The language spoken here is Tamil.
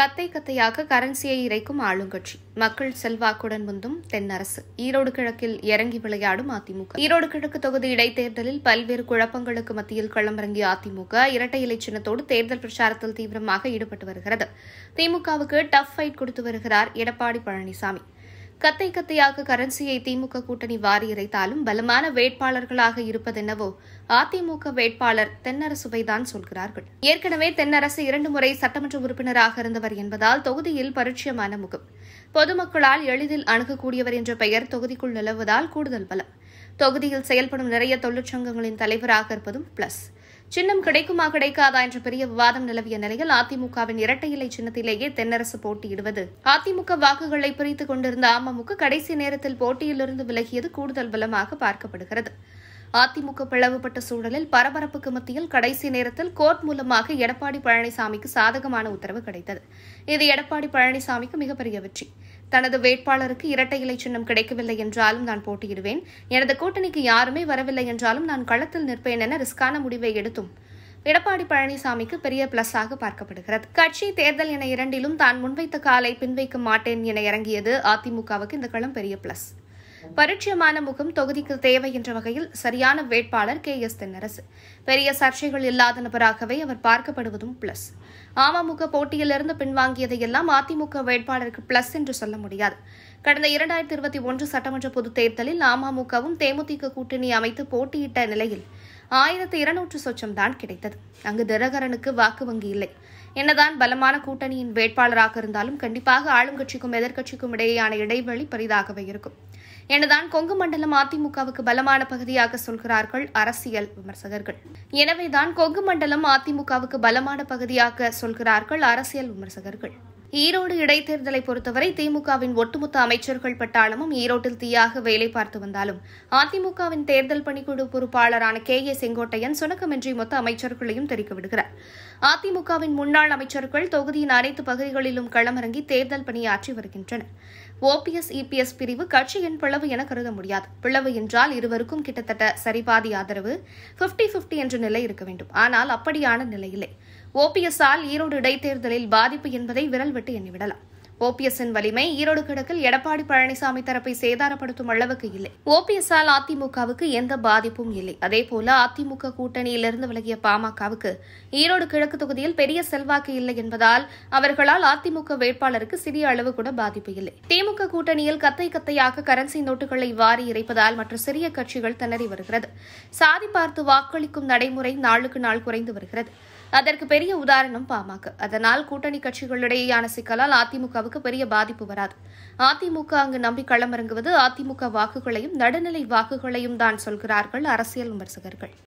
கத்தை கத்தையாக கரன்சியை இறைக்கும் ஆளுங்கட்சி மக்கள் செல்வாக்குடன் முந்தும் தென்னரசு ஈரோடு கிழக்கில் இறங்கி விளையாடும் அதிமுக ஈரோடு கிழக்கு தொகுதி இடைத்தேர்தலில் பல்வேறு குழப்பங்களுக்கு மத்தியில் களமிறங்கிய அதிமுக இரட்டை இலை சின்னத்தோடு தேர்தல் பிரச்சாரத்தில் தீவிரமாக ஈடுபட்டு வருகிறது திமுகவுக்கு டஃப் ஃபைட் கொடுத்து வருகிறார் எடப்பாடி பழனிசாமி கத்தை கத்தையாக கரன்சியை திமுக கூட்டணி வாரி இறைத்தாலும் பலமான வேட்பாளர்களாக இருப்பதென்னவோ அதிமுக வேட்பாளர் தென்னரசுவைதான் சொல்கிறார்கள் ஏற்கனவே தென்னரசு இரண்டு முறை சட்டமன்ற உறுப்பினராக இருந்தவர் என்பதால் தொகுதியில் பரிச்சயமான முகம் பொதுமக்களால் எளிதில் அணுகக்கூடியவர் என்ற பெயர் தொகுதிக்குள் நிலவுவதால் கூடுதல் பலம் தொகுதியில் செயல்படும் நிறைய தொழிற்சங்கங்களின் தலைவராக இருப்பதும் பிளஸ் சின்னம் கிடைக்குமா கிடைக்காதா என்ற பெரிய விவாதம் நிலவிய நிலையில் அதிமுகவின் இரட்டை இலை சின்னத்திலேயே தென்னரசு போட்டியிடுவது அதிமுக வாக்குகளை பிரித்துக் கொண்டிருந்த அமமுக கடைசி நேரத்தில் போட்டியிலிருந்து விலகியது கூடுதல் பலமாக பார்க்கப்படுகிறது அதிமுக பிளவுபட்ட சூழலில் பரபரப்புக்கு மத்தியில் கடைசி நேரத்தில் கோர்ட் மூலமாக எடப்பாடி பழனிசாமிக்கு சாதகமான உத்தரவு கிடைத்தது இது எடப்பாடி பழனிசாமிக்கு மிகப்பெரிய வெற்றி தனது வேட்பாளருக்கு இரட்டை இலை சின்னம் கிடைக்கவில்லை என்றாலும் நான் போட்டியிடுவேன் எனது கூட்டணிக்கு யாருமே வரவில்லை என்றாலும் நான் களத்தில் நிற்பேன் என ரிஸ்கான முடிவை எடுத்தும் எடப்பாடி பழனிசாமிக்கு பெரிய பிளஸாக பார்க்கப்படுகிறது கட்சி தேர்தல் என இரண்டிலும் தான் முன்வைத்த காலை பின்வைக்க மாட்டேன் என இறங்கியது அதிமுகவுக்கு இந்த களம் பெரிய பிளஸ் பரிச்சயமான முகம் தொகுதிக்கு தேவை என்ற வகையில் சரியான வேட்பாளர் கே எஸ் தென்னரசு பெரிய சர்ச்சைகள் இல்லாத நபராகவே அவர் பார்க்கப்படுவதும் பிளஸ் அமமுக போட்டியிலிருந்து பின்வாங்கியதையெல்லாம் அதிமுக வேட்பாளருக்கு பிளஸ் என்று சொல்ல முடியாது கடந்த இரண்டாயிரத்தி இருபத்தி ஒன்று சட்டமன்ற பொதுத் தேர்தலில் அமமுகவும் தேமுதிக கூட்டணி அமைத்து போட்டியிட்ட நிலையில் ஆயிரத்து இருநூற்று சொச்சம்தான் கிடைத்தது அங்கு தினகரனுக்கு வாக்கு வங்கி இல்லை என்னதான் பலமான கூட்டணியின் வேட்பாளராக இருந்தாலும் கண்டிப்பாக ஆளும் கட்சிக்கும் எதிர்க்கட்சிக்கும் இடையேயான இடைவெளி பெரிதாகவே இருக்கும் எனதான் கொங்கு மண்டலம் அதிமுகவுக்கு பலமான பகுதியாக சொல்கிறார்கள் அரசியல் விமர்சகர்கள் எனவேதான் கொங்கு மண்டலம் அதிமுகவுக்கு பலமான பகுதியாக சொல்கிறார்கள் அரசியல் விமர்சகர்கள் ஈரோடு இடைத்தேர்தலை பொறுத்தவரை திமுகவின் ஒட்டுமொத்த அமைச்சர்கள் பட்டாளமும் ஈரோட்டில் தீயாக வேலை பார்த்து வந்தாலும் அதிமுகவின் தேர்தல் பணிக்குழு பொறுப்பாளரான கே ஏ செங்கோட்டையன் சுணக்கமின்றி மொத்த அமைச்சர்களையும் தெரிவிக்கிறார் அதிமுகவின் முன்னாள் அமைச்சர்கள் தொகுதியின் அனைத்து பகுதிகளிலும் களமிறங்கி தேர்தல் பணியாற்றி வருகின்றனர் ஓபிஎஸ் இபிஎஸ் பிரிவு கட்சியின் பிளவு என கருத முடியாது பிளவு என்றால் இருவருக்கும் கிட்டத்தட்ட சரிபாதி ஆதரவு பிப்டி பிப்டி என்ற நிலை இருக்க வேண்டும் ஆனால் அப்படியான நிலையில்லை ஓபிஎஸ்ஆல் ஈரோடு இடைத்தேர்தலில் பாதிப்பு என்பதை விரல் விட்டு எண்ணிவிடலாம் ஓபிஎஸ்ஸின் வலிமை ஈரோடு கிழக்கில் எடப்பாடி பழனிசாமி தரப்பை சேதாரப்படுத்தும் அளவுக்கு இல்லை ஓபிஎஸ்ஆல் அதிமுகவுக்கு எந்த பாதிப்பும் இல்லை அதேபோல அதிமுக கூட்டணியிலிருந்து விலகிய பாமகவுக்கு ஈரோடு கிழக்கு தொகுதியில் பெரிய செல்வாக்கு இல்லை என்பதால் அவர்களால் அதிமுக வேட்பாளருக்கு சிறிய அளவு கூட பாதிப்பு இல்லை திமுக கூட்டணியில் கத்தை கத்தையாக கரன்சி நோட்டுகளை வாரி இறைப்பதால் மற்ற சிறிய கட்சிகள் திணறி வருகிறது சாதி பார்த்து வாக்களிக்கும் நடைமுறை நாளுக்கு நாள் குறைந்து வருகிறது அதற்கு பெரிய உதாரணம் பாமக அதனால் கூட்டணி கட்சிகளிடையேயான சிக்கலால் அதிமுகவுக்கு பெரிய பாதிப்பு வராது அதிமுக அங்கு நம்பி களமிறங்குவது அதிமுக வாக்குகளையும் நடுநிலை வாக்குகளையும் தான் சொல்கிறார்கள் அரசியல் விமர்சகர்கள்